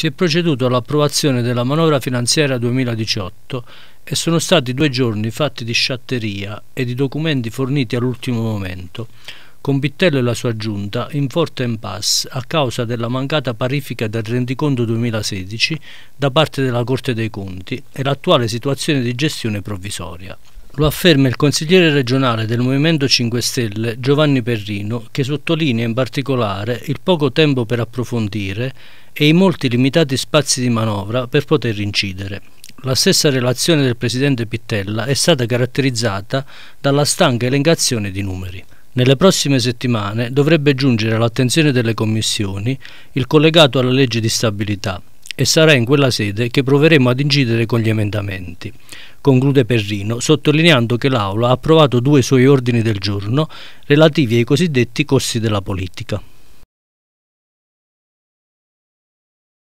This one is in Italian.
si è proceduto all'approvazione della manovra finanziaria 2018 e sono stati due giorni fatti di sciatteria e di documenti forniti all'ultimo momento, con Pittello e la sua giunta in forte impasse a causa della mancata parifica del rendiconto 2016 da parte della Corte dei Conti e l'attuale situazione di gestione provvisoria. Lo afferma il consigliere regionale del Movimento 5 Stelle Giovanni Perrino che sottolinea in particolare il poco tempo per approfondire e i molti limitati spazi di manovra per poter incidere. La stessa relazione del presidente Pittella è stata caratterizzata dalla stanca elencazione di numeri. Nelle prossime settimane dovrebbe giungere all'attenzione delle commissioni il collegato alla legge di stabilità e sarà in quella sede che proveremo ad incidere con gli emendamenti. Conclude Perrino, sottolineando che l'Aula ha approvato due suoi ordini del giorno relativi ai cosiddetti costi della politica.